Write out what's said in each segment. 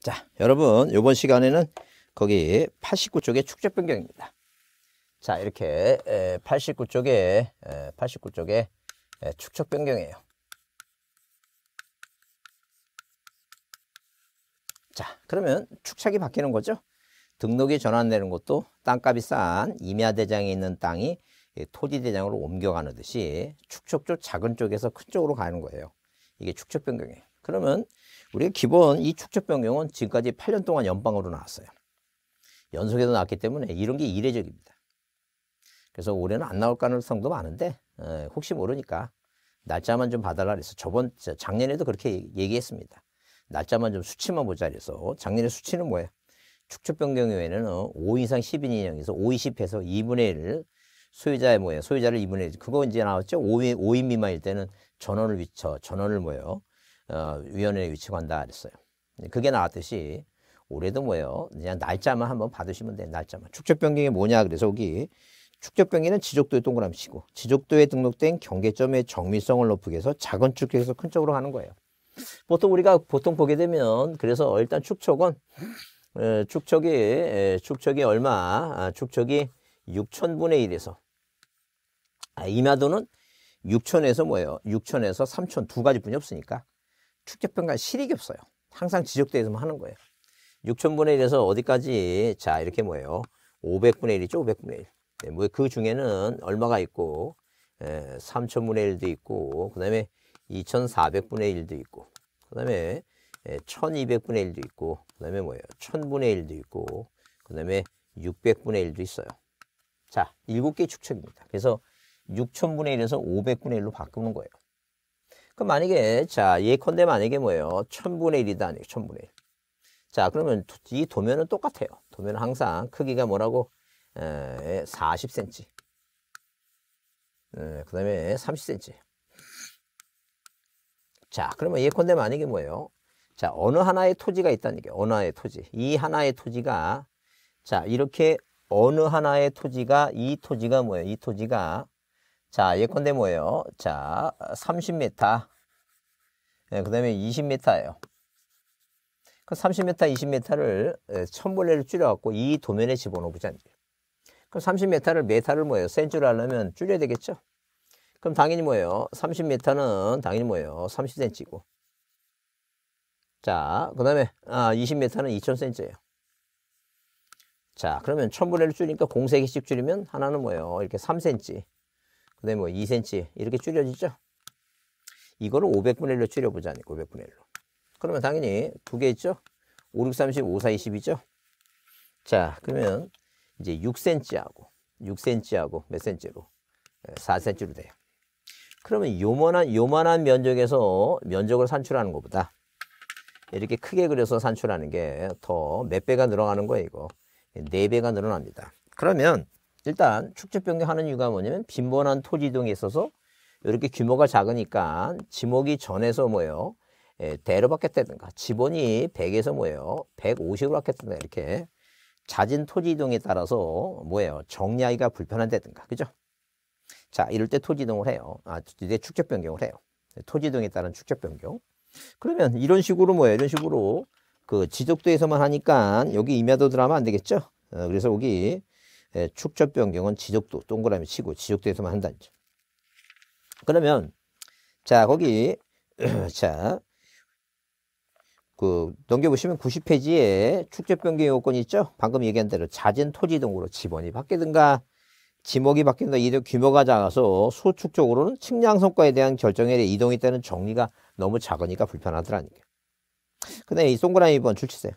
자, 여러분 이번 시간에는 거기 89쪽의 축적 변경입니다. 자, 이렇게 89쪽에 89쪽에 축적 변경이에요. 자, 그러면 축착이 바뀌는 거죠. 등록이 전환되는 것도 땅값이 싼 임야대장에 있는 땅이 토지대장으로 옮겨가는 듯이 축척조 작은 쪽에서 큰 쪽으로 가는 거예요. 이게 축척 변경이에요. 그러면 우리가 기본 이 축적 변경은 지금까지 8년 동안 연방으로 나왔어요. 연속에서 나왔기 때문에 이런 게 이례적입니다. 그래서 올해는 안 나올 가능성도 많은데 에, 혹시 모르니까 날짜만 좀 봐달라 그래서 저번 작년에도 그렇게 얘기했습니다. 날짜만 좀 수치만 보자 그래서 작년에 수치는 뭐예요? 축적 변경 외에는 5 어, 이상 10인 이상에서5 2 0에서 2분의 1 소유자의 뭐예요? 소유자를 2분의 1 그거 이제 나왔죠? 5인, 5인 미만일 때는 전원을 위쳐 전원을 뭐예요? 어, 위원회에 위촉한다 그랬어요. 그게 나왔듯이 올해도 뭐예요? 그냥 날짜만 한번 받으시면 돼. 요 날짜만. 축적 변경이 뭐냐? 그래서 여기 축적 변경은 지적도에 동그라미 치고 지적도에 등록된 경계점의 정밀성을 높이기 위해서 작은 축적에서 큰 쪽으로 가는 거예요. 보통 우리가 보통 보게 되면 그래서 일단 축척은 축척이 축척이 얼마? 아, 축척이 6천분의 1에서 아, 이마도는 6천에서 뭐예요? 6천에서 3천 두 가지 뿐이 없으니까 축제평가 실익이 없어요. 항상 지적대에서만 하는 거예요. 6천분의 1에서 어디까지 자 이렇게 뭐예요? 500분의 1이죠. 500분의 1. 네, 뭐그 중에는 얼마가 있고 에, 예, 3천분의 1도 있고 그 다음에 2,400분의 1도 있고 그 다음에 1200분의 예, 1도 있고 그 다음에 뭐예요? 1000분의 1도 있고 그 다음에 600분의 1도 있어요. 자, 7개 축척입니다. 그래서 6000분의 1에서 500분의 1로 바꾸는 거예요. 그럼 만약에 자 예컨대 만약에 뭐예요? 천분의 1이다 아니에요. 천분의 1. 자 그러면 이 도면은 똑같아요. 도면은 항상 크기가 뭐라고? 에, 40cm. 그 다음에 30cm. 자 그러면 예컨대 만약에 뭐예요? 자 어느 하나의 토지가 있다는 게요 어느 하나의 토지. 이 하나의 토지가 자 이렇게 어느 하나의 토지가 이 토지가 뭐예요? 이 토지가 자, 예컨대 뭐예요? 자, 30m. 네, 예, 그 다음에 20m예요. 그 30m, 20m를 천벌레를 줄여갖고 이 도면에 집어넣어보자는 거예 그럼 30m를 메타를 뭐예요? 센줄로 하려면 줄여야 되겠죠? 그럼 당연히 뭐예요? 30m는 당연히 뭐예요? 30cm고. 자, 그 다음에 아, 20m는 2000cm예요. 자, 그러면 천분의 를 줄이니까 공세개씩 줄이면 하나는 뭐예요? 이렇게 3cm. 그 다음에 뭐 2cm 이렇게 줄여지죠. 이거를 500분의 1로 줄여보자니 500분의 1로. 그러면 당연히 두 개 있죠. 5, 6, 30, 5, 4, 20이죠. 자 그러면 이제 6cm하고 6cm하고 몇 cm로 4cm로 예, 돼요. 그러면 요만한 요만한 면적에서 면적을 산출하는 것보다 이렇게 크게 그려서 산출하는 게 더 몇 배가 늘어나는 거예요, 이거. 4 배가 늘어납니다. 그러면 일단 축적 변경하는 이유가 뭐냐면 빈번한 토지 이동에 있어서 이렇게 규모가 작으니까 지목이 전에서 뭐예요? 예, 대로 바뀌었다든가 지번이 100에서 뭐예요? 150으로 바뀌었다든가 이렇게 잦은 토지 이동에 따라서 뭐예요? 정리하기가 불편한다든가 그죠? 자 이럴 때 토지 이동을 해요. 아 이제 축적 변경을 해요. 토지 이동에 따른 축적 변경. 그러면 이런 식으로 뭐예요? 이런 식으로 그 지적도에서만 하니까 여기 임야도 들어가면 안 되겠죠? 어, 그래서 여기 예, 축적 변경은 지적도 동그라미 치고 지적도에서만 한다는 점. 그러면 자 거기 자 그 넘겨보시면 90페이지에 축적 변경 요건이 있죠. 방금 얘기한 대로 잦은 토지 등으로 지번이 바뀌든가 지목이 바뀐다 이래 규모가 작아서 소축적으로는 측량 성과에 대한 결정에 대해 이동이 되는 정리가 너무 작으니까 불편하더라니까. 근데 이 동그라미 2번 출 치세요.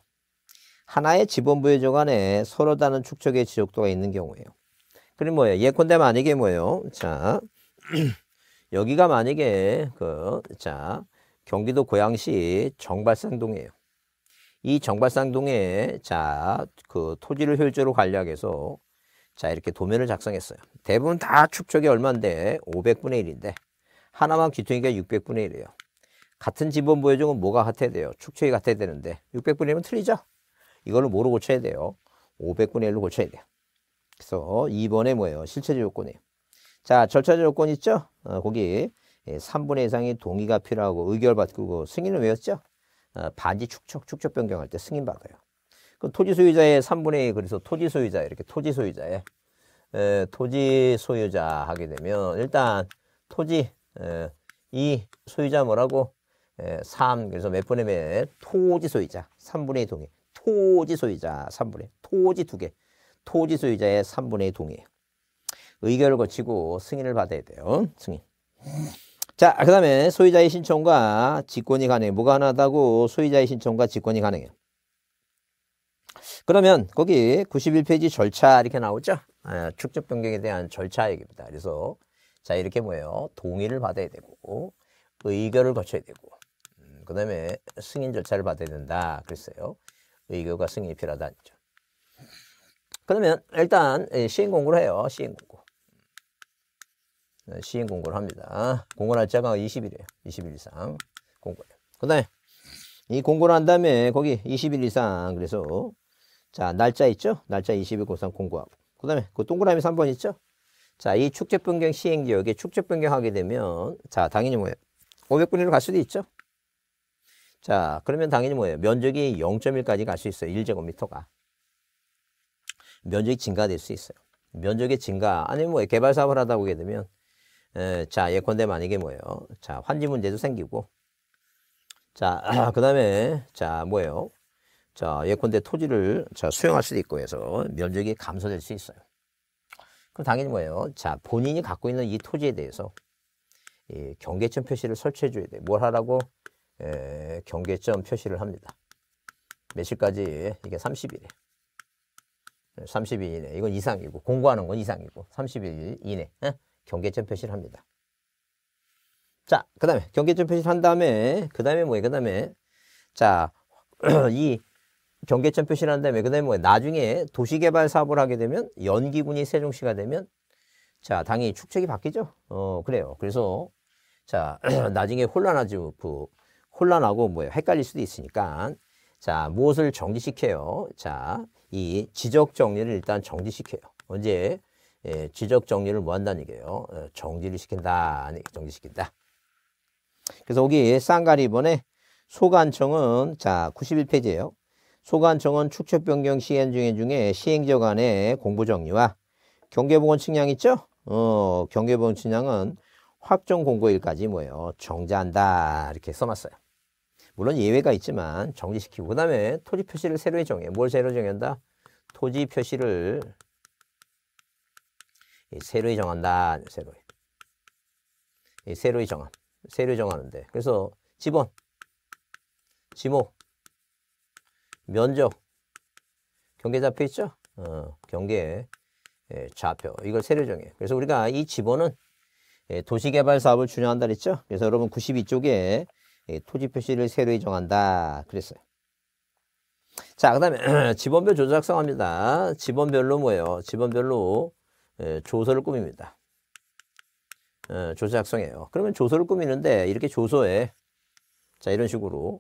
하나의 지번부여종 안에 서로 다른 축적의 지속도가 있는 경우예요. 그럼 뭐예요? 예컨대 만약에 뭐예요? 자, 여기가 만약에 그, 자, 경기도 고양시 정발상동이에요. 이 정발상동에 자, 그 토지를 효율적으로 관리하해서 자, 이렇게 도면을 작성했어요. 대부분 다 축적이 얼마인데? 500분의 1인데. 하나만 귀퉁이가 600분의 1이에요. 같은 지번 보여주면 뭐가 같아야 돼요? 축적이 같아야 되는데. 600분이면 틀리죠? 이걸 뭐로 고쳐야 돼요? 500분의 1로 고쳐야 돼요. 그래서 2번에 뭐예요? 실체적 요건이에요. 자, 절차적 요건 있죠? 어, 거기 3분의 예, 이상의 동의가 필요하고 의결 받고 승인을 외웠죠? 어, 반지 축척, 축척 변경할 때 승인 받아요. 그 토지 소유자의 3분의 2, 그래서 토지 소유자, 이렇게 토지 소유자의 에, 토지 소유자 하게 되면 일단 토지 에, 이 소유자 뭐라고 에, 3 그래서 몇 분의 몇 토지 소유자 3분의 2 동의 토지 소유자 3분의 토지 두 개 토지 소유자의 3분의 동의 의결을 거치고 승인을 받아야 돼요. 승인. 자, 그 다음에 소유자의 신청과 직권이 가능해 뭐가 하나다고 소유자의 신청과 직권이 가능해요. 그러면 거기 91페이지 절차 이렇게 나오죠? 아, 축적 변경에 대한 절차 얘기입니다. 그래서 자 이렇게 뭐예요? 동의를 받아야 되고 의결을 거쳐야 되고 음, 그 다음에 승인 절차를 받아야 된다 그랬어요. 의교가 승인이 필요하다는 거죠. 그러면 일단 예, 시행 공고를 해요. 시행 공고. 네, 시행 공고를 합니다. 공고날짜가 20일이에요. 20일 이상 공고를. 그 다음에 이 공고를 한 다음에 거기 20일 이상 그래서 자 날짜 있죠? 날짜 20일 고상 공고하고 그 다음에 그 동그라미 3번 있죠? 자이 축제 변경 시행 지역에 축제 변경하게 되면 자 당연히 뭐예요? 500분위로 갈 수도 있죠? 자, 그러면 당연히 뭐예요? 면적이 0.1까지 갈 수 있어요. 1제곱미터가. 면적이 증가될 수 있어요. 면적의 증가, 아니면 뭐 개발 사업을 하다 보게 되면, 에, 자, 예컨대 만약에 뭐예요? 자, 환지 문제도 생기고, 자, 아, 그 다음에, 자, 뭐예요? 자, 예컨대 토지를 자, 수용할 수도 있고 해서 면적이 감소될 수 있어요. 그럼 당연히 뭐예요? 자, 본인이 갖고 있는 이 토지에 대해서 이 경계점 표시를 설치해 줘야 돼. 뭘 하라고? 에, 예, 경계점 표시를 합니다. 몇 시까지 이게 30일에 30일 이내 이건 이상이고 공고하는 건 이상이고 30일 이내 에? 예? 경계점 표시를 합니다. 자, 그 다음에 경계점 표시를 한 다음에 그 다음에 뭐예요? 그 다음에 자, 이 경계점 표시를 한 다음에 그 다음에 뭐예요? 나중에 도시개발 사업을 하게 되면 연기군이 세종시가 되면 자, 당연히 축책이 바뀌죠. 어, 그래요. 그래서 자, 나중에 혼란하지 그 혼란하고 뭐예요? 헷갈릴 수도 있으니까 자 무엇을 정지시켜요? 자 이 지적 정리를 일단 정지시켜요. 언제 예, 지적 정리를 뭐 한다는 얘기예요? 어, 정지를 시킨다, 네, 정지시킨다. 그래서 여기 쌍가리 번에 소관청은 자 91페이지예요. 소관청은 축척 변경 시행 중에 중에 시행자 간의 공부 정리와 경계보건 측량 있죠? 어, 경계보건 측량은 확정 공고일까지 뭐예요? 정지한다 이렇게 써놨어요. 물론 예외가 있지만 정지시키고 그 다음에 토지 표시를 세로에 정해. 뭘 세로에 정한다? 토지 표시를 세로에 정한다. 세로에. 세로에 정함. 세로에 정하는데. 그래서 지번, 지모 면적, 경계 잡혀 있죠? 어, 경계 예, 좌표. 이걸 세로에 정해. 그래서 우리가 이 지번은 예, 도시개발 사업을 주장한다 그랬죠? 그래서 여러분 92쪽에 예, 토지 표시를 새로 정한다 그랬어요. 자, 그 다음에 지번별 조조 작성합니다. 지번별로 뭐예요? 지번별로 예, 조서를 꾸밉니다. 예, 조서 작성해요. 그러면 조서를 꾸미는데 이렇게 조서에 자 이런 식으로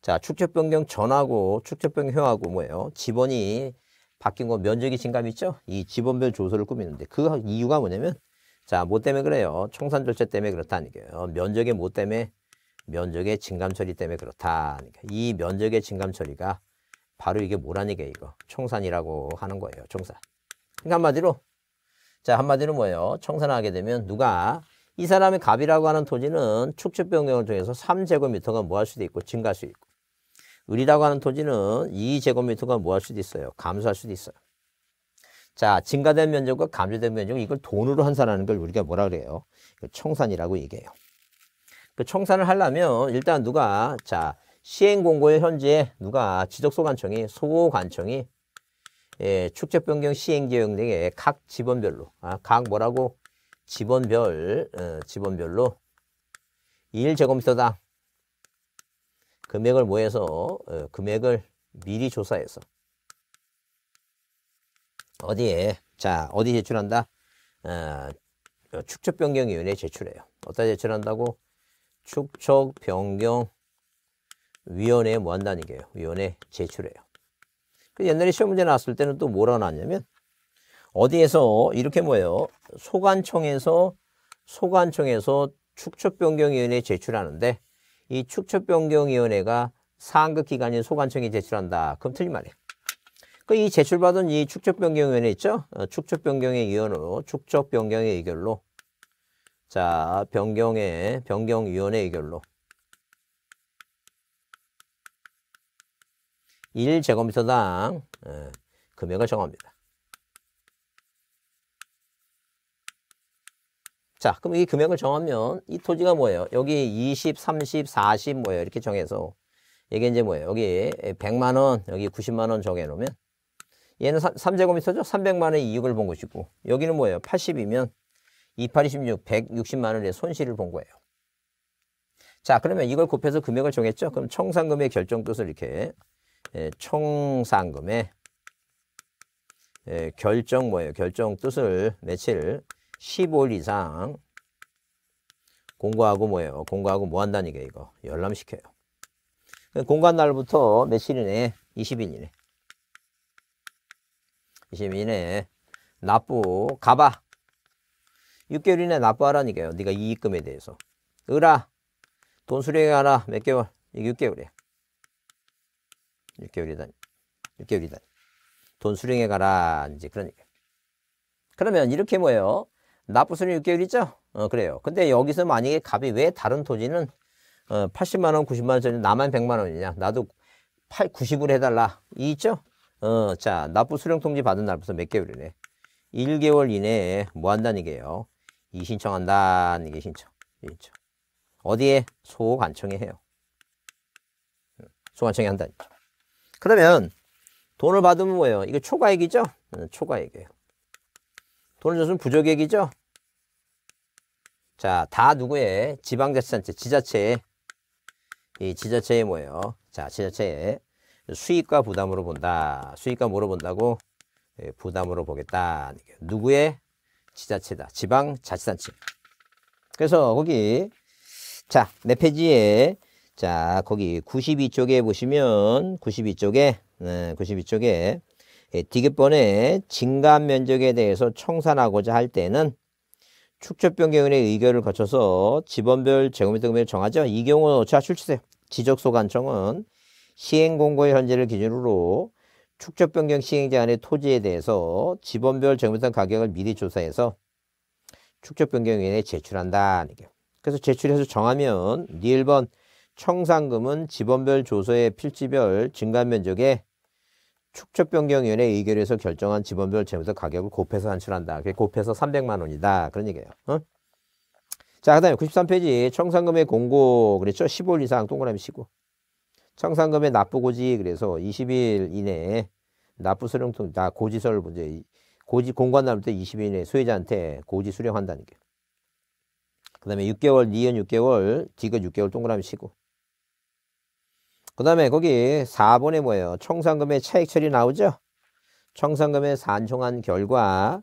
자 축적 변경 전하고 축적 변경하고 뭐예요? 지번이 바뀐 거 면적이 증감 있죠? 이지번별 조서를 꾸미는데 그 이유가 뭐냐면 자 뭐 때문에 그래요? 청산 절차 때문에 그렇다는 게요 면적의 뭐 때문에 면적의 증감 처리 때문에 그렇다. 이 면적의 증감 처리가 바로 이게 뭐라는 야 이거 총산이라고 하는 거예요. 총산. 그러니까 한마디로 자 한마디로 뭐예요? 청산하게 되면 누가 이 사람의 갑이라고 하는 토지는 축축 변경을 통해서 3제곱미터가 뭐 할 수도 있고 증가할 수도 있고 을이라고 하는 토지는 2제곱미터가 뭐 할 수도 있어요. 감소할 수도 있어요. 자, 증가된 면적과 감소된 면적 이걸 돈으로 환산하는 걸 우리가 뭐라 그래요? 청산이라고 얘기해요. 그 청산을 하려면 일단 누가 자 시행 공고에 현재 누가 지적소관청이 소관청이 예, 축적 변경 시행 계획 등에각 지번별로 아, 각 뭐라고 지번별 어, 지번별로 1제곱미터당 금액을 모여서 어, 금액을 미리 조사해서 어디에 자 어디 제출한다 어, 축적변경위원회에 제출해요. 어디 제출한다고? 축척 변경 위원회에 뭐 한다는 얘기예요. 위원회 제출해요. 그 옛날에 시험 문제 나왔을 때는 또 뭐라 나왔냐면 어디에서 이렇게 뭐예요? 소관청에서 소관청에서 축척 변경 위원회에 제출하는데 이 축척 변경 위원회가 상급 기관인 소관청이 제출한다. 그럼 틀린 말이에요. 그 이 제출받은 이 축척 변경 위원회 있죠? 어, 축척 변경의 위원으로 축척 변경의 의결로 자, 변경에, 변경위원회 의결로. 1제곱미터당 예, 금액을 정합니다. 자, 그럼 이 금액을 정하면 이 토지가 뭐예요? 여기 20, 30, 40 뭐예요? 이렇게 정해서 이게 이제 뭐예요? 여기 100만 원, 여기 90만 원 정해 놓으면 얘는 3제곱미터죠? 300만 원의 이익을 본 것이고 여기는 뭐예요? 80이면 2 8 6 160만 원의 손실을 본 거예요. 자, 그러면 이걸 곱해서 금액을 정했죠? 그럼 청산금의 결정뜻을 이렇게 예, 청산금의 예, 결정 뭐예요? 결정 뜻을 며칠 15일 이상 공고하고 뭐예요? 공고하고 뭐 한다는 게 이거 열람시켜요. 공고한 날부터 며칠 이내 20일 이내 20일 이내 납부 가봐 6개월 이내 납부하라니까요. 네가 이익금에 대해서. 으라. 돈 수령하라. 몇 개월? 이게 6개월이야. 6개월이다. 6개월이다. 돈 수령해 가라. 이제 그러니까. 그러면 이렇게 뭐예요? 납부 수령 6개월 있죠? 어, 그래요. 근데 여기서 만약에 값이 왜 다른 토지는 어, 80만 원, 90만 원짜리 나만 100만 원이냐? 나도 8, 90으로 해달라. 이 있죠? 어, 자, 납부 수령 통지 받은 날부터 몇 개월이네? 1개월 이내에 뭐 한다는 얘기예요? 이 신청한다는 게 신청. 신청. 어디에? 소관청에 해요. 음, 소관청에 한다 그러면 돈을 받으면 뭐예요? 이거 초과액이죠? 음, 초과액이에요. 돈을 줬으면 부족액이죠? 자, 다 누구의? 지방자치단체, 지자체의 이 지자체의 뭐예요? 자, 지자체의 수익과 부담으로 본다. 수익과 뭐로 본다고? 예, 부담으로 보겠다. 누구의? 지자체다. 지방 자치단체. 그래서 거기 자, 내 네 페이지에 자, 거기 92쪽에 보시면 92쪽에 네, 92쪽에 예, 디귿번의 진감 면적에 대해서 청산하고자 할 때는 축적변경의 원 의결을 거쳐서 지번별 제곱미터금액을 정하죠. 이경우자 출치세요. 지적소관청은 시행공고의 현재를 기준으로 축적 변경 시행자 안의 토지에 대해서 지번별 정부상 가격을 미리 조사해서 축적 변경위원회에 제출한다. 그래서 제출해서 정하면 니번 청산금은 지번별 조서의 필지별 증가 면적에 축적 변경위원회 의결에서 결정한 지번별 재무상 가격을 곱해서 산출한다. 그게 곱해서 300만 원이다. 그런 얘기예요. 어? 자, 그다음에 93페이지 청산금의 공고 그랬죠? 15일 이상 동그라미 치고. 청산금의 납부고지 그래서 20일 이내에 납부 수령통 다 아, 고지서를 문제 고지 공관 남을 때 20일 이내에 소유자한테 고지 수령한다는 게. 그다음에 6개월 니은 6개월 디귿 6개월 동그라미 치고. 그다음에 거기 4번에 뭐예요? 청산금의 차익 처리 나오죠? 청산금의 산정한 결과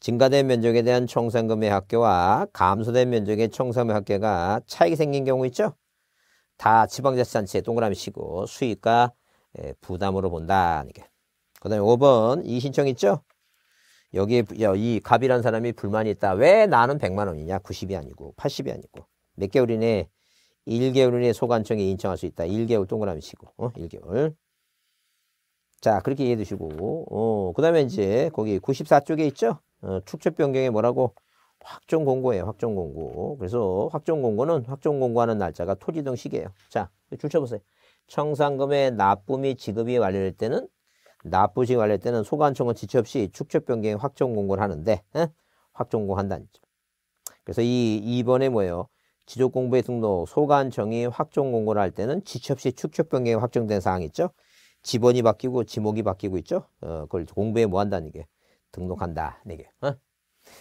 증가된 면적에 대한 청산금의 합계와 감소된 면적의 청산금의 합계가 차익이 생긴 경우 있죠? 다지방자치단체 동그라미 치고 수익과 예, 부담으로 본다. 그 다음에 5번 이 신청 있죠? 여기에 이 갑이라는 사람이 불만이 있다. 왜 나는 100만 원이냐? 90이 아니고 80이 아니고 몇 개월 이내 1개월 이내 소관청에 인청할 수 있다. 1개월 동그라미 치고 어? 1개월 자 그렇게 이해해 두시고 어, 그 다음에 이제 거기 94쪽에 있죠? 어, 축적 변경에 뭐라고 확정 공고예요. 확정 공고. 그래서 확정 공고는 확정 공고하는 날짜가 토지 등식이에요 자, 줄 쳐보세요. 청산금의 납부및 지급이 완료될 때는 납부식 완료될 때는 소관청은 지체 없이 축척 변경 확정 공고를 하는데 에? 확정 공고한다는 점. 그래서 이 2번에 뭐예요? 지적 공부의 등록 소관청이 확정 공고를 할 때는 지체 없이 축척 변경이 확정된 사항 있죠. 지번이 바뀌고 지목이 바뀌고 있죠. 어, 그걸 공부에 뭐 한다는 게 등록한다. 이게. 어?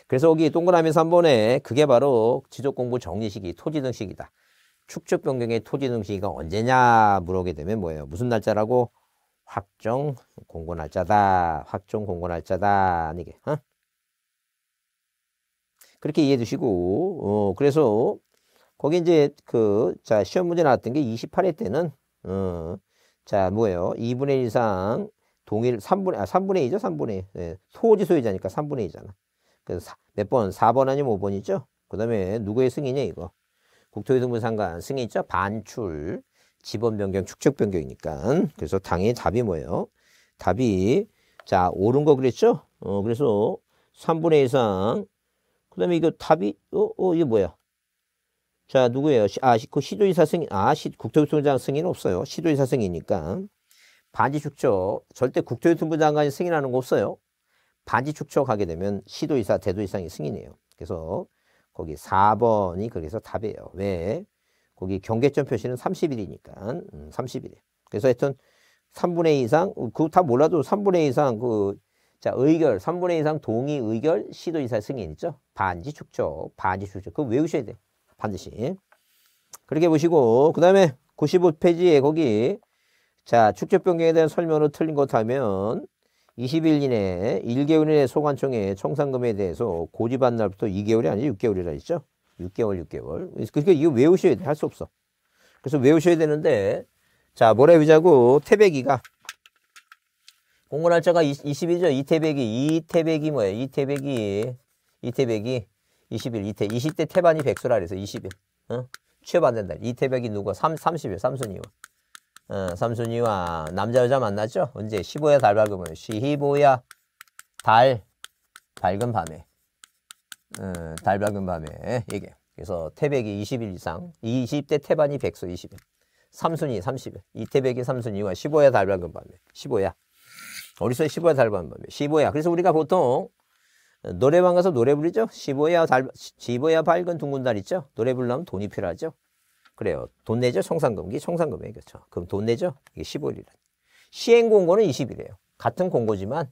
그래서 여기 동그라미 3번에 그게 바로 지적공부 정리시기, 토지등식이다. 축적 변경의 토지등식이가 언제냐 물어보게 되면 뭐예요? 무슨 날짜라고? 확정 공고 날짜다. 확정 공고 날짜다. 아니게. 어? 그렇게 이해해 주시고, 어, 그래서 거기 이제 그, 자, 시험 문제 나왔던 게 28회 때는, 어, 자, 뭐예요? 2분의 1 이상 동일 3분의, 아, 3분의 2죠? 3분의 1. 예, 토지 소유자니까 3분의 2잖아. 그 몇 번? 4번 아니면 5번이죠? 그 다음에 누구의 승인이냐 이거. 국토의 등분상관 승인 있죠? 반출, 지번 변경, 축적 변경이니까. 그래서 당연히 답이 뭐예요? 답이 자 옳은 거 그랬죠? 어 그래서 3분의 이상 그 다음에 이거 답이 어, 어 이게 뭐야? 자 누구예요? 아그 시도의사 승인 아 시, 그 아, 국토의통부장 승인 없어요. 시도의사 승인이니까 반지 축적 절대 국토의통부 장관이 승인하는 거 없어요. 반지 축척하게 되면 시도이사, 대도이상이 승인이에요. 그래서 거기 4번이 그래서 답이에요. 왜? 거기 경계점 표시는 30일이니까 음, 30일에. 그래서 하여튼 3분의 2 이상 어, 그다 몰라도 3분의 2 이상 그 자, 의결, 3분의 2 이상 동의 의결 시도 이사 승인 있죠? 반지 축적, 반지 축적. 그거 외우셔야 돼. 반드시. 그렇게 보시고 그다음에 95페이지에 거기 자, 축적 변경에 대한 설명으로 틀린 것 하면 20일 이내 1개월 이내 소관청에 청산금에 대해서 고집한 날부터 2개월이 아니라 6개월이라 했죠. 6개월, 6개월. 그러니까 이거 외우셔야 돼. 할 수 없어. 그래서 외우셔야 되는데 자, 뭐라 해보자고 태백이가 공고 날짜가 2 0이죠 이태백이 이태백이 뭐예요? 이태백이 이태백이 20일 이태 20대 태반이 백수라 그래서 20일. 어? 취업안 된다. 이태백이 누구3 3 0요 삼순이요. 어, 삼순이와 남자 여자 만났죠? 언제? 15야 달 밝으면 15야 달 밝은 밤에 어, 달 밝은 밤에 이게 그래서 태백이 20일 이상 20대 태반이 백수 20일 삼순이 30일 이 태백이 삼순이와 15야 달 밝은 밤에 15야 어디서 15야 달 밝은 밤에 15야 그래서 우리가 보통 노래방 가서 노래 부르죠? 15야 달 15야 밝은 둥근 달 있죠? 노래 부르려면 돈이 필요하죠? 그래요. 돈 내죠? 청산금기? 청산금액. 그렇죠. 그럼 돈 내죠? 이게 15일이라. 시행공고는 20일이에요. 같은 공고지만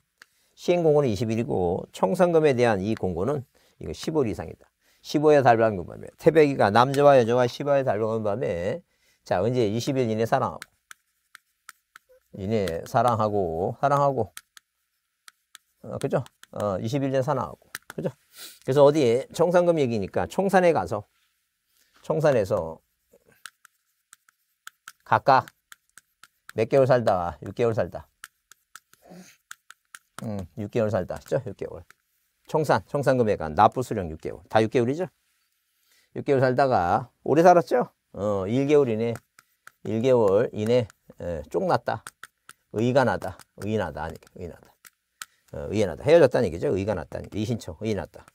시행공고는 20일이고 청산금에 대한 이 공고는 이거 15일 이상이다. 15에 달방금 밤에 태백이가 남자와 여자와 15에 달방금 밤에 자 언제 20일 이내 사랑하고 이내 사랑하고 사랑하고 어, 그죠? 어, 20일 내 사랑하고 그죠? 그래서 어디에 청산금 얘기니까 청산에 가서 청산에서 각각 몇 개월 살다? 6개월 살다. 음, 6개월 살다. 죠 6개월. 총산, 총산 금액은 납부 수령 6개월. 다 6개월이죠? 6개월 살다가 오래 살았죠? 어, 1개월 이내, 1개월 이내 쪽났다. 의가 나다. 의나다. 아니, 의나다. 어, 의나다 헤어졌다는 얘기죠. 의가 났다는 얘기. 이신청, 의났다.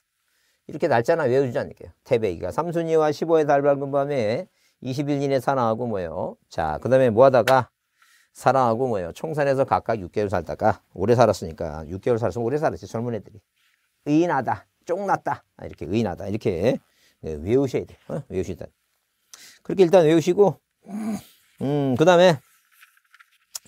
이렇게 날짜나 외워주자는 얘기요 태백이가 삼순이와 15의 달밝은 밤에 20일 이내 사랑하고 뭐요 자, 그 다음에 뭐 하다가 사랑하고 뭐예요? 총산에서 각각 6개월 살다가 오래 살았으니까 6개월 살았으면 오래 살았지 젊은 애들이. 의인하다, 쫑났다 아, 이렇게 의인하다 이렇게 네, 외우셔야 돼요. 어? 외우시다. 그렇게 일단 외우시고 음, 그 다음에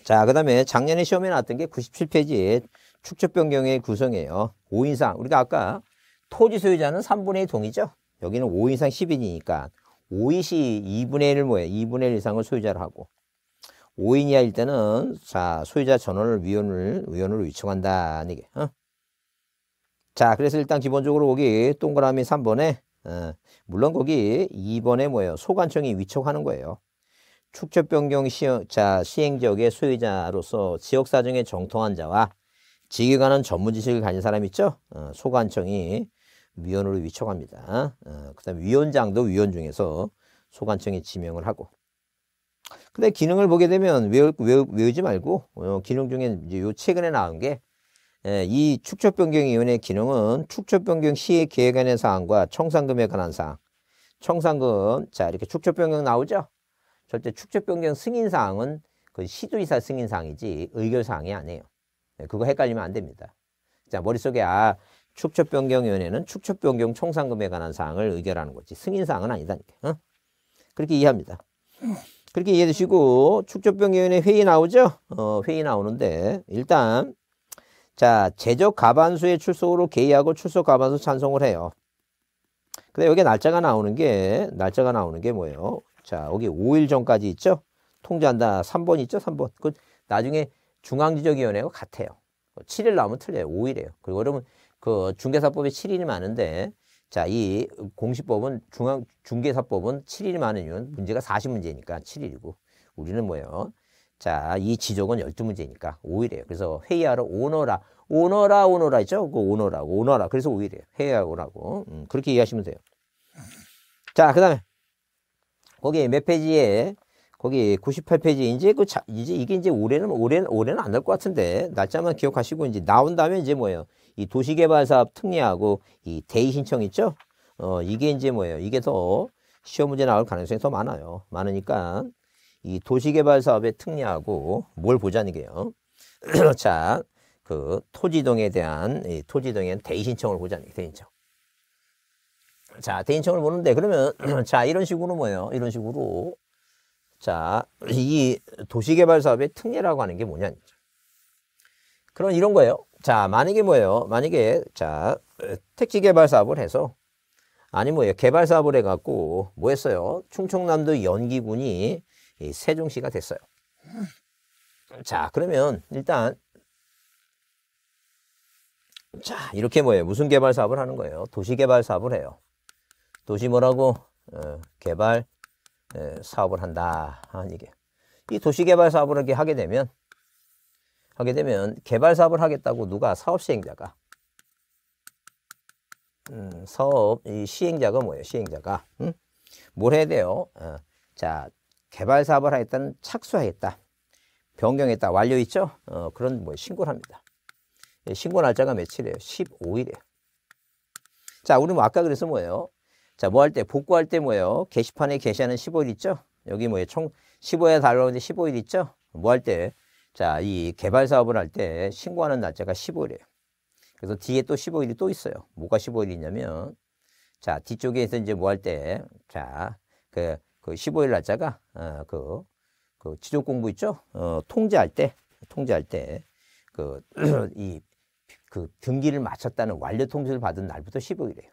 자, 그 다음에 작년에 시험에 나왔던 게 97페이지에 축적 변경의 구성이에요. 5인상. 우리가 아까 토지 소유자는 3분의 1 동이죠. 여기는 5인상 10인이니까 5인이 2분의 1 뭐예요? 2분의 1이상을 소유자를 하고 5인 이하일 때는 자 소유자 전원을 위원을 위원으로 위촉한다 이게. 어? 자 그래서 일단 기본적으로 거기 동그라미 3번에 어, 물론 거기 2번에 뭐예요? 소관청이 위촉하는 거예요. 축적 변경 시행, 자, 시행 지역의 소유자로서 지역 사정에 정통한 자와 지휘관은 전문 지식을 가진 사람 있죠? 어, 소관청이 위원으로 위촉합니다. 어, 그 다음 위원장도 위원 중에서 소관청이 지명을 하고 근데 기능을 보게 되면 외우, 외우, 외우지 말고 어, 기능 중에 이제 요 최근에 나온 게이 예, 축적변경위원회 기능은 축적변경 시의 계획에 관 사항과 청산금에 관한 사항 청산금 자 이렇게 축적변경 나오죠 절대 축적변경 승인사항은 그 시도이사 승인사항이지 의결사항이 아니에요 예, 그거 헷갈리면 안 됩니다 자 머릿속에 아 축척변경위원회는 축척변경 총상금에 관한 사항을 의결하는 거지 승인사항은 아니다니까. 어? 그렇게 이해합니다. 그렇게 이해해주시고 축척변경위원회 회의 나오죠? 어, 회의 나오는데 일단 자 제적 가반수의 출석으로 개의하고 출석 가반수 찬성을 해요. 근데 여기 날짜가 나오는 게 날짜가 나오는 게 뭐예요? 자 여기 5일 전까지 있죠? 통제한다 3번 있죠? 3번. 그 나중에 중앙지적위원회가 같아요. 7일 나오면 틀려요. 5일이에요. 그리고 여러분 그 중개사법에 7인이 많은데 자, 이 공시법은 중앙 중개사법은 7인이 많은 이유는 문제가 40문제니까 7일이고 우리는 뭐예요? 자, 이 지적은 12문제니까 5일이에요. 그래서 회의하러 오너라, 오너라, 오너라 있죠? 그 오너라, 오너라. 그래서 5일이에요. 회의하러 오라고. 음, 그렇게 이해하시면 돼요. 자, 그 다음에 거기 몇 페이지에 거기 98페이지 이제 그 자, 이제 이게 이제 올해는 올해는 올해는 안 될 것 같은데 날짜만 기억하시고 이제 나온 다면 이제 뭐예요? 이 도시개발 사업 특례하고 이 대의 신청 있죠? 어, 이게 이제 뭐예요? 이게 더 시험 문제 나올 가능성이 더 많아요. 많으니까 이 도시개발 사업의 특례하고 뭘 보자는 게요. 자, 그 토지동에 대한 이 토지동에 대한 대의 신청을 보자는 게 대의 신청. 자, 대인 청을 보는데 그러면 자, 이런 식으로 뭐예요? 이런 식으로 자, 이 도시개발 사업의 특례라고 하는 게 뭐냐? 그런 이런 거예요. 자, 만약에 뭐예요? 만약에 자, 택지 개발 사업을 해서 아니 뭐예요? 개발 사업을 해 갖고 뭐 했어요? 충청남도 연기군이 이 세종시가 됐어요. 자, 그러면 일단 자, 이렇게 뭐예요? 무슨 개발 사업을 하는 거예요? 도시 개발 사업을 해요. 도시 뭐라고? 어, 개발 에, 사업을 한다. 하는 얘이 도시 개발 사업을 하게 되면 하게 되면 개발 사업을 하겠다고 누가 사업 시행자가 음, 사업 이 시행자가 뭐예요? 시행자가 음? 뭘 해야 돼요? 어, 자 개발 사업을 하겠다는 착수하겠다, 변경했다, 완료 있죠? 어, 그런 뭐 신고를 합니다. 예, 신고 날짜가 며칠이에요? 15일이에요. 자, 우리 뭐 아까 그래서 뭐예요? 자, 뭐 할 때, 복구할 때 뭐예요? 게시판에 게시하는 15일 있죠? 여기 뭐예요? 총 15에 달러는데 15일 있죠? 뭐 할 때? 자, 이 개발 사업을 할 때 신고하는 날짜가 15일이에요. 그래서 뒤에 또 15일이 또 있어요. 뭐가 15일이냐면, 자, 뒤쪽에서 이제 뭐 할 때, 자, 그, 그 15일 날짜가, 어, 그, 그 지적 공부 있죠? 어, 통제할 때, 통제할 때, 그, 이, 그 등기를 마쳤다는 완료 통지를 받은 날부터 15일이에요.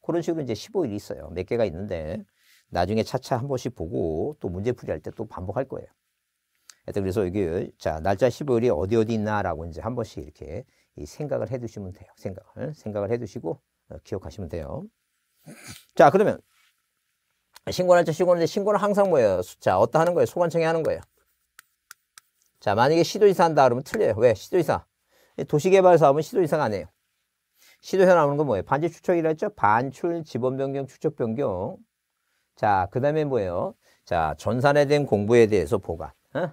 그런 식으로 이제 15일이 있어요. 몇 개가 있는데, 나중에 차차 한 번씩 보고 또 문제 풀이할 때 또 반복할 거예요. 하여튼 그래서 이게 자 날짜 15일이 어디 어디 있나라고 이제 한 번씩 이렇게 생각을 해두시면 돼요. 생각을 생각을 해두시고 어, 기억하시면 돼요. 자 그러면 신고 날짜 신고 날짜 신고는 항상 뭐예요? 자어떠 하는 거예요? 소관청에 하는 거예요. 자 만약에 시도이사 한다 그러면 틀려요. 왜? 시도이사 도시개발 사업은 시도이사가아니에요 시도에서 나오는 건 뭐예요? 반지 추척이라 했죠? 반출, 지번 변경, 추척 변경. 자, 그 다음에 뭐예요? 자, 전산에 대한 공부에 대해서 보관. 어?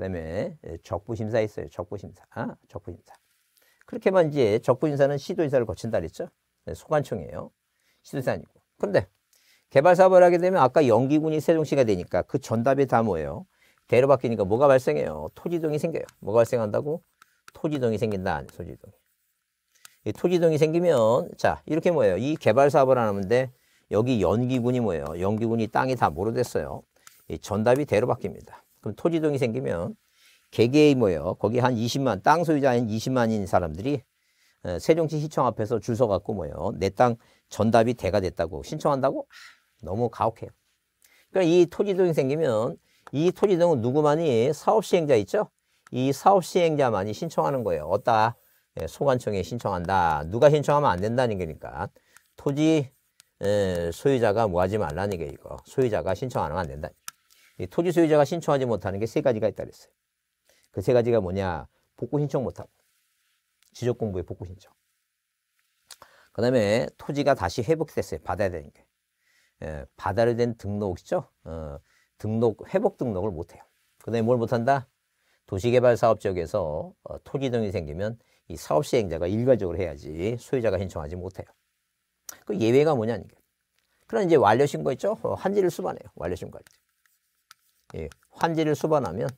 그다음에 예, 적부심사 있어요. 적부심사, 적부심사. 그렇게만 이제 적부심사는 시도심사를 거친다 그랬죠. 네, 소관청이에요. 시도심사 니고 그런데 개발 사업을 하게 되면 아까 연기군이 세종시가 되니까 그 전답이 다 뭐예요? 대로 바뀌니까 뭐가 발생해요? 토지동이 생겨요. 뭐가 발생한다고? 토지동이 생긴다. 토지동이 토지동이 생기면 자 이렇게 뭐예요? 이 개발 사업을 하는데 여기 연기군이 뭐예요? 연기군이 땅이 다 모로 됐어요. 이 전답이 대로 바뀝니다. 그럼 토지동이 생기면 개개의 모여 거기 한 20만 땅 소유자인 20만인 사람들이 어, 세종시 시청 앞에서 줄 서갖고 모여 내 땅 전답이 대가 됐다고 신청한다고 너무 가혹해요. 그러니까 이 토지동이 생기면 이 토지동은 누구만이 사업시행자 있죠? 이 사업시행자만이 신청하는 거예요. 어따 예, 소관청에 신청한다. 누가 신청하면 안 된다는 거니까 토지 소유자가 뭐 하지 말라는 얘기예요. 소유자가 신청 하면 안 된다. 토지 소유자가 신청하지 못하는 게 세 가지가 있다 그랬어요. 그 세 가지가 뭐냐? 복구 신청 못하고 지적 공부에 복구 신청. 그 다음에 토지가 다시 회복됐어요. 받아야 되는 게. 예, 받아야 된 등록이죠. 어, 등록, 회복 등록을 못해요. 그 다음에 뭘 못한다? 도시개발 사업 지역에서 어, 토지 등이 생기면 이 사업 시행자가 일괄적으로 해야지 소유자가 신청하지 못해요. 그 예외가 뭐냐, 이게. 그럼 이제 완료 신고있죠 어, 한지를 수반해요. 완료 신고할 때. 예, 환지를 수반하면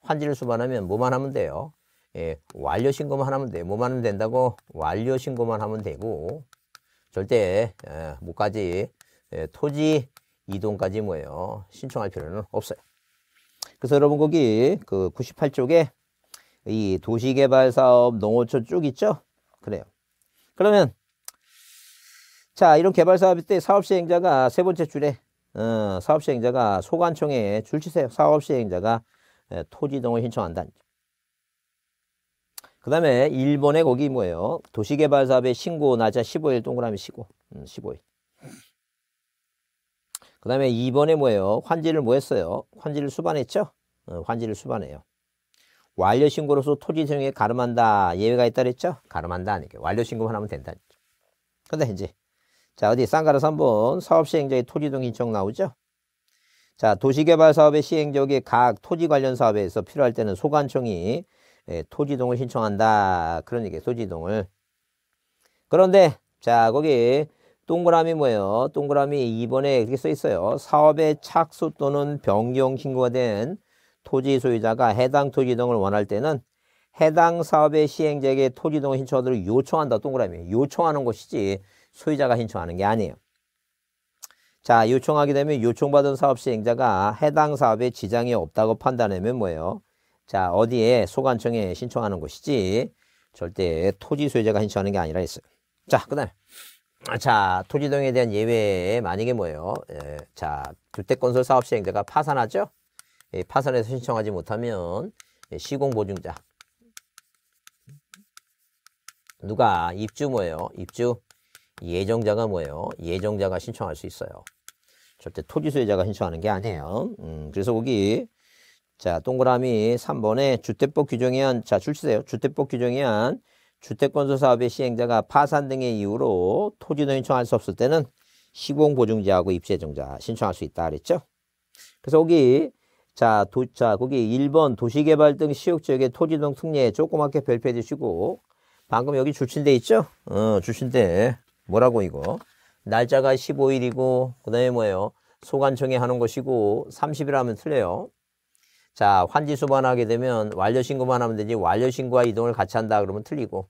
환지를 수반하면 뭐만 하면 돼요? 예, 완료 신고만 하면 돼요. 뭐만 하면 된다고? 완료 신고만 하면 되고 절대 예, 뭐까지 예, 토지 이동까지 뭐예요? 신청할 필요는 없어요. 그래서 여러분 거기 그 98쪽에 이 도시개발사업 농어촌 쪽 있죠? 그래요. 그러면 자 이런 개발사업 때 사업시행자가 세 번째 줄에 어, 사업시행자가 소관청에 줄시세 사업시행자가 예, 토지등을 신청한다. 그 다음에 일본의 거기 뭐예요? 도시개발사업의 신고 날짜 15일 동그라미 시고 음, 15일. 그 다음에 2번에 뭐예요? 환지를 뭐 했어요? 환지를 수반했죠? 어, 환지를 수반해요. 완료신고로서 토지 등에 가름한다. 예외가 있다 그랬죠? 가름한다. 아니게 완료신고만 하면 된다. 근데 이제 자, 어디 쌍가루 3번 사업시행적의 토지 등인청 나오죠? 자, 도시개발 사업의 시행적이 각 토지 관련 사업에서 필요할 때는 소관청이 예, 토지동을 신청한다. 그런 얘기예요. 토지동을. 그런데 자, 거기 동그라미 뭐예요? 동그라미 2번에 이렇게 써 있어요. 사업의 착수 또는 변경 신고가 된 토지 소유자가 해당 토지 등을 원할 때는 해당 사업의 시행자에게 토지 등 신청하도록 요청한다. 동그라미. 요청하는 것이지. 소유자가 신청하는 게 아니에요. 자, 요청하게 되면 요청받은 사업 시행자가 해당 사업에 지장이 없다고 판단하면 뭐예요? 자, 어디에 소관청에 신청하는 것이지 절대 토지 소유자가 신청하는 게 아니라 있어요 자, 그 다음에. 자, 토지등에 대한 예외 에 만약에 뭐예요? 예, 자, 주택건설 사업 시행자가 파산하죠? 예, 파산해서 신청하지 못하면 예, 시공보증자 누가 입주 뭐예요? 입주 예정자가 뭐예요? 예정자가 신청할 수 있어요. 절대 토지소유자가 신청하는 게 아니에요. 음, 그래서 거기 자 동그라미 3번에 주택법 규정에 한자 출시세요. 주택법 규정에 한 주택건설 사업의 시행자가 파산 등의 이유로 토지도 신청할 수 없을 때는 시공보증자하고 입세정자 신청할 수 있다 그랬죠. 그래서 거기 자, 도, 자 거기 1번 도시개발 등 시역지역의 토지 등 특례 조그맣게 별표해 주시고 방금 여기 주친데 있죠? 어, 주친데 뭐라고 이거? 날짜가 15일이고 그 다음에 뭐예요? 소관청에 하는 것이고 30일 하면 틀려요. 자 환지 수반하게 되면 완료 신고만 하면 되지 완료 신고와 이동을 같이 한다 그러면 틀리고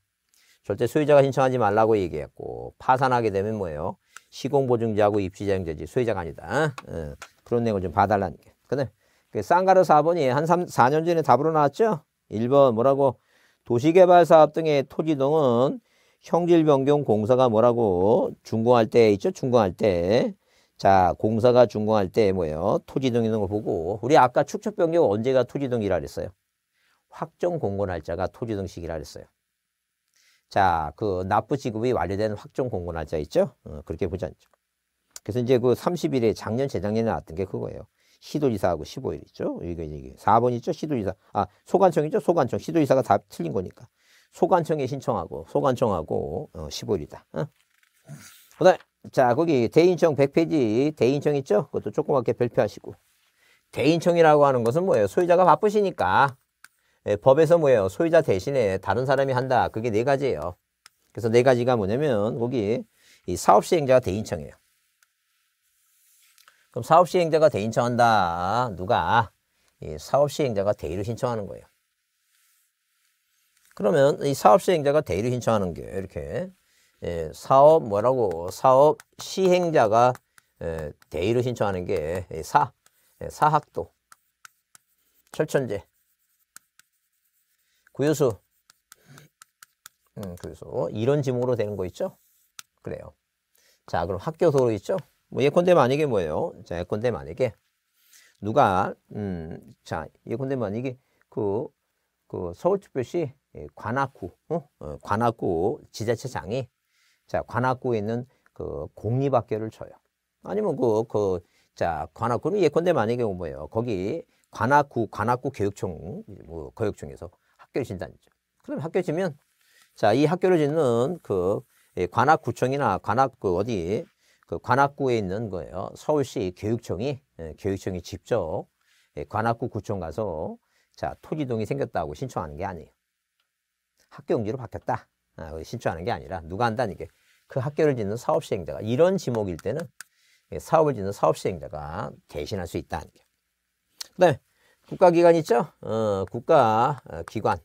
절대 소유자가 신청하지 말라고 얘기했고 파산하게 되면 뭐예요? 시공보증자하고 입시자 형제지 소유자가 아니다. 어, 그런 내용을 좀봐달라는 게. 근데 그 쌍가루 4번이 한 3, 4년 전에 답으로 나왔죠? 1번 뭐라고 도시개발 사업 등의 토지동은 형질 변경 공사가 뭐라고 준공할 때 있죠? 준공할 때. 자, 공사가 준공할 때 뭐예요? 토지 등 이런 걸 보고 우리 아까 축척 변경 언제가 토지 등이라 그랬어요? 확정 공고 날짜가 토지 등식이라 그랬어요. 자, 그 납부 지급이 완료된 확정 공고 날짜 있죠? 어, 그렇게 보지 않죠. 그래서 이제 그 30일에 작년 재작년에 나왔던 게 그거예요. 시도지사하고 1 5일있죠 이게 이게 4번이죠. 시도지사. 아, 소관청이죠. 소관청. 시도지사가 다 틀린 거니까. 소관청에 신청하고 소관청하고 어, 15일이다. 어? 자 거기 대인청 100페이지 대인청 있죠? 그것도 조그맣게 별표하시고 대인청이라고 하는 것은 뭐예요? 소유자가 바쁘시니까 예, 법에서 뭐예요? 소유자 대신에 다른 사람이 한다. 그게 네 가지예요. 그래서 네 가지가 뭐냐면 거기 이 사업시행자가 대인청이에요. 그럼 사업시행자가 대인청한다. 누가? 이 사업시행자가 대의를 신청하는 거예요. 그러면 이 사업 시행자가 대리 신청하는 게 이렇게 예, 사업 뭐라고 사업 시행자가 예, 대의를 신청하는 게 예, 사, 예, 사학도, 철천제, 구유수, 음, 구유수 이런 지목으로 되는 거 있죠? 그래요. 자 그럼 학교 도로 있죠? 뭐 예컨대 만약에 뭐예요? 자 예컨대 만약에 누가 음, 자 예컨대 만약에 그, 그 서울특별시 예, 관악구, 어? 어? 관악구 지자체장이 자 관악구에 있는 그 공립학교를 쳐요. 아니면 그 그 자 관악구는 예컨대 만약에 뭐 뭐예요? 거기 관악구 관악구 교육청 뭐 교육청에서 학교를 진단이죠. 그럼 학교 지면 자 이 학교를 짓는 그 예, 관악구청이나 관악구 그 어디 그 관악구에 있는 거예요. 서울시 교육청이 예, 교육청이 직접 관악구 구청 가서 자 토지동이 생겼다고 신청하는 게 아니에요. 학교 용지로 바뀌었다. 아, 신청하는 게 아니라 누가 한다는 게그 학교를 짓는 사업 시행자가 이런 지목일 때는 예, 사업을 짓는 사업 시행자가 대신할 수 있다는 게. 그 국가기관 있죠? 어, 국가기관 어,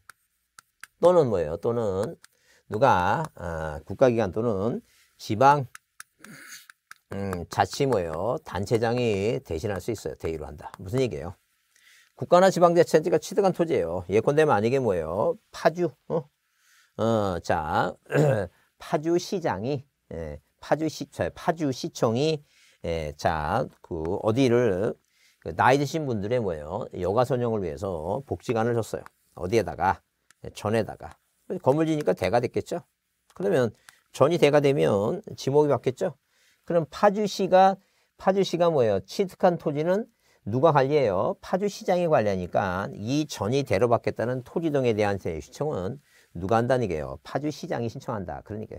또는 뭐예요? 또는 누가 어, 국가기관 또는 지방 음, 자치 뭐예요? 단체장이 대신할 수 있어요. 대의로 한다. 무슨 얘기예요? 국가나 지방자치단체가 취득한 토지예요. 예컨대 만약에 뭐예요? 파주, 어? 어, 자, 파주시장이, 예, 파주시, 파주시청이, 예, 자, 그, 어디를, 그 나이 드신 분들의 뭐예요? 여가 선영을 위해서 복지관을 줬어요. 어디에다가? 예, 전에다가. 건물지니까 대가 됐겠죠? 그러면 전이 대가 되면 지목이 바뀌었죠? 그럼 파주시가, 파주시가 뭐예요? 취득한 토지는 누가 관리해요? 파주시장이 관리하니까 이 전이 대로 받겠다는 토지동에 대한 시청은 누가 한다는 게요 파주시장이 신청한다. 그런 얘기요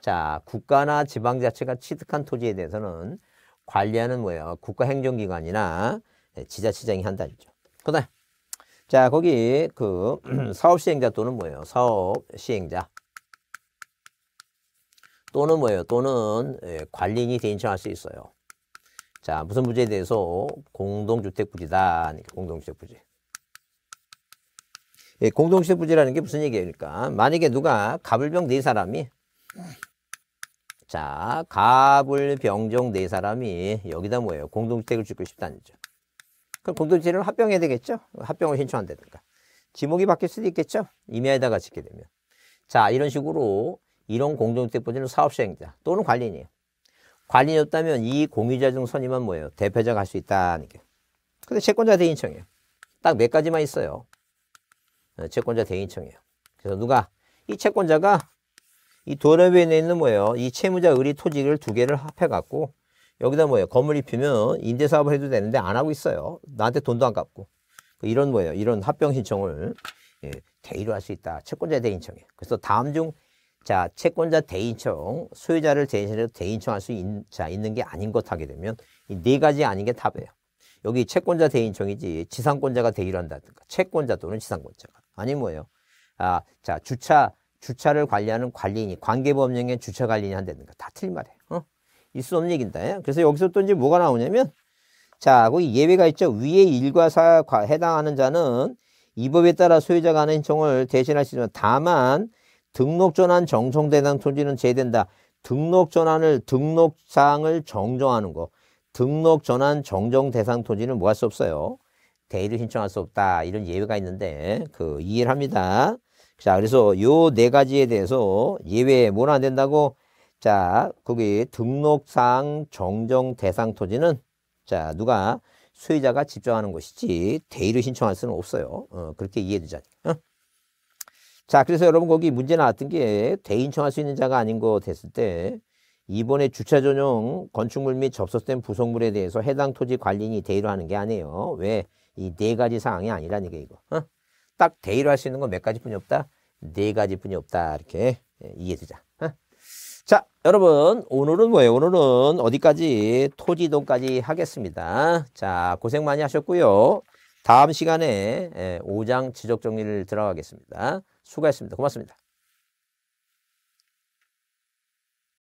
자, 국가나 지방자치가 취득한 토지에 대해서는 관리하는 뭐예요? 국가행정기관이나 예, 지자체장이 한다죠 그다음 자, 거기 그 사업 시행자 또는 뭐예요? 사업 시행자 또는 뭐예요? 또는 예, 관리인이 대인청할 수 있어요. 자, 무슨 부지에 대해서 공동주택 부지다. 그러니까 공동주택 부지. 예, 공동시적 부지라는게 무슨 얘기입니까 만약에 누가 가불병 네 사람이 자 가불병종 네 사람이 여기다 모여요. 공동주택을 짓고 싶다는 거죠. 그럼 공동주택을 합병해야 되겠죠? 합병을 신청한다든가. 지목이 바뀔 수도 있겠죠? 임야에다가 짓게 되면. 자 이런 식으로 이런 공동주택 보지는 사업시행자 또는 관리인이에요. 관리인이 없다면 이 공유자 중 선임한 뭐예요? 대표자가 할 수 있다는 게. 근데 채권자 대인청이에요. 딱 몇 가지만 있어요. 어, 채권자 대인청이에요. 그래서 누가 이 채권자가 이 도로변에 있는 뭐예요? 이 채무자 의리 토지를 두 개를 합해갖고 여기다 뭐예요? 건물 입히면 임대사업을 해도 되는데 안 하고 있어요. 나한테 돈도 안 갚고. 그 이런 뭐예요? 이런 합병 신청을 예, 대의로 할 수 있다. 채권자 대인청이에요. 그래서 다음 중 자, 채권자 대인청, 소유자를 대신해서 대인청할 수 있, 자, 있는 게 아닌 것 하게 되면 이 네 가지 아닌 게 답이에요. 여기 채권자 대인청이지 지상권자가 대의를 한다든가 채권자 또는 지상권자가. 아니 뭐예요? 아, 자, 주차, 주차를 관리하는 관리인이, 관계법령에 주차 관리인이 한다는 거. 다 틀린 말이에요. 어? 있을 수 없는 얘기다. 그래서 여기서 또 이제 뭐가 나오냐면, 자, 거기 예외가 있죠. 위에 일과사 해당하는 자는 이 법에 따라 소유자가 하는 행정을 대신할 수 있지만 다만 등록 전환 정성 대상 토지는 제외된다. 등록 전환을 등록 사항을 정정하는 거. 등록 전환 정정 대상 토지는 뭐 할 수 없어요. 대의를 신청할 수 없다. 이런 예외가 있는데 그 이해를 합니다. 자, 그래서 요 네 가지에 대해서 예외 뭐는 안 된다고 자, 거기 등록상 정정 대상 토지는 자, 누가 수의자가 집정하는 것이지 대의를 신청할 수는 없어요. 어, 그렇게 이해해 두자. 어? 자, 그래서 여러분 거기 문제 나왔던 게 대의 신청할 수 있는 자가 아닌 거 됐을 때 이번에 주차 전용 건축물 및 접속된 부속물에 대해서 해당 토지 관리인이 대의로 하는 게 아니에요. 왜? 이네 가지 상황이 아니라는 게 이거. 어? 딱 대의로 할 수 있는 건 몇 가지뿐이 없다. 네 가지뿐이 없다. 이렇게 예, 이해해 주자. 어? 자, 여러분 오늘은 뭐예요? 오늘은 어디까지 토지동까지 하겠습니다. 자, 고생 많이 하셨고요. 다음 시간에 5장 예, 지적 정리를 들어가겠습니다. 수고했습니다. 고맙습니다.